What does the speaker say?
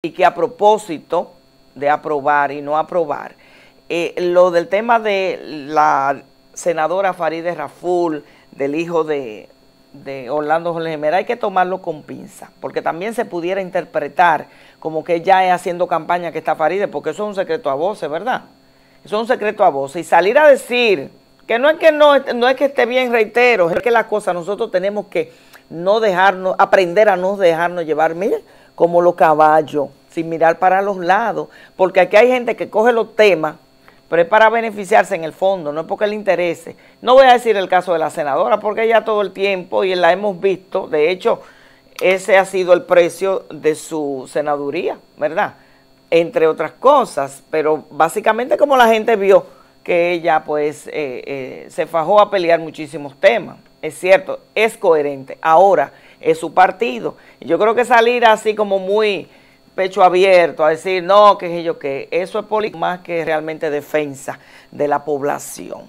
y que a propósito de aprobar y no aprobar, eh, lo del tema de la senadora Farideh Raful, del hijo de, Orlando Jorge hay que tomarlo con pinza, porque también se pudiera interpretar como que ya es haciendo campaña que está Farideh, porque eso es un secreto a voces, ¿verdad? Eso es un secreto a voces. Y salir a decir que no es que no, no es que esté bien, reitero, es que las cosa, nosotros tenemos que no dejarnos, aprender a no dejarnos llevar. mil como los caballos, sin mirar para los lados, porque aquí hay gente que coge los temas, pero es para beneficiarse en el fondo, no es porque le interese. No voy a decir el caso de la senadora, porque ella todo el tiempo, y la hemos visto, de hecho, ese ha sido el precio de su senaduría, ¿verdad? Entre otras cosas, pero básicamente como la gente vio que ella pues eh, eh, se fajó a pelear muchísimos temas, es cierto, es coherente. Ahora, es su partido. Yo creo que salir así como muy pecho abierto a decir, no, que yo qué, eso es político más que realmente defensa de la población.